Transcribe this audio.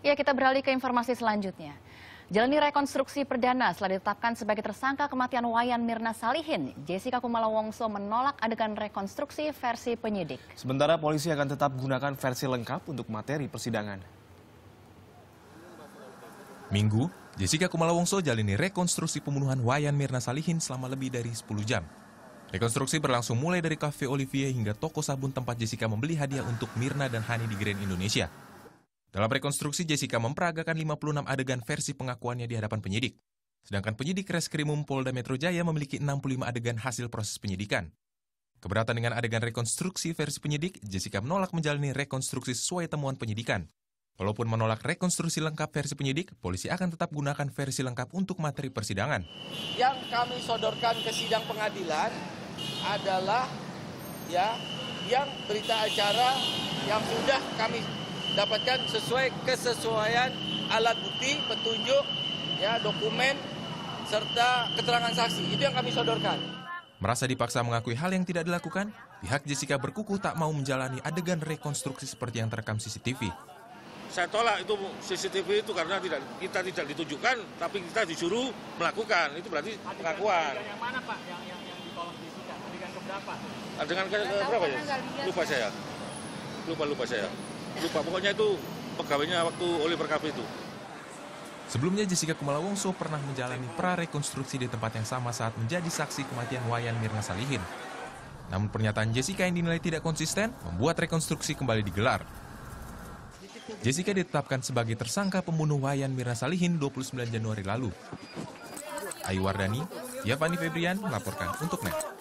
Ya, kita beralih ke informasi selanjutnya. Jalani rekonstruksi perdana setelah ditetapkan sebagai tersangka kematian Wayan Mirna Salihin, Jessica Kumala Wongso menolak adegan rekonstruksi versi penyidik. Sementara polisi akan tetap gunakan versi lengkap untuk materi persidangan. Minggu, Jessica Kumala Wongso jalani rekonstruksi pembunuhan Wayan Mirna Salihin selama lebih dari 10 jam. Rekonstruksi berlangsung mulai dari Cafe Olivier hingga toko sabun tempat Jessica membeli hadiah untuk Mirna dan Hani di Grand Indonesia. Dalam rekonstruksi, Jessica memperagakan 56 adegan versi pengakuannya di hadapan penyidik. Sedangkan penyidik Reskrimum Polda Metro Jaya memiliki 65 adegan hasil proses penyidikan. Keberatan dengan adegan rekonstruksi versi penyidik, Jessica menolak menjalani rekonstruksi sesuai temuan penyidikan. Walaupun menolak rekonstruksi lengkap versi penyidik, polisi akan tetap gunakan versi lengkap untuk materi persidangan. Yang kami sodorkan ke sidang pengadilan adalah ya yang berita acara yang sudah kami dapatkan sesuai kesesuaian alat bukti, petunjuk, ya dokumen serta keterangan saksi. Itu yang kami sodorkan. Merasa dipaksa mengakui hal yang tidak dilakukan, pihak Jessica berkukuh tak mau menjalani adegan rekonstruksi seperti yang terekam CCTV. Saya tolak itu CCTV itu karena tidak kita tidak ditunjukkan, tapi kita disuruh melakukan. Itu berarti pengakuan. Adegan yang mana Pak yang, yang, yang ditolak Jessica? Adegan keberapa? Adegan ke, berapa ya? Lupa saya. Lupa-lupa saya lupa pokoknya itu pegawainya waktu Oliver perkap itu. Sebelumnya Jessica Kumala Wongso pernah menjalani prarekonstruksi di tempat yang sama saat menjadi saksi kematian Wayan Mirna Salihin. Namun pernyataan Jessica yang dinilai tidak konsisten membuat rekonstruksi kembali digelar. Jessica ditetapkan sebagai tersangka pembunuh Wayan Mirna Salihin 29 Januari lalu. Ayu Wardani, Yavani Febrian melaporkan untuk NET.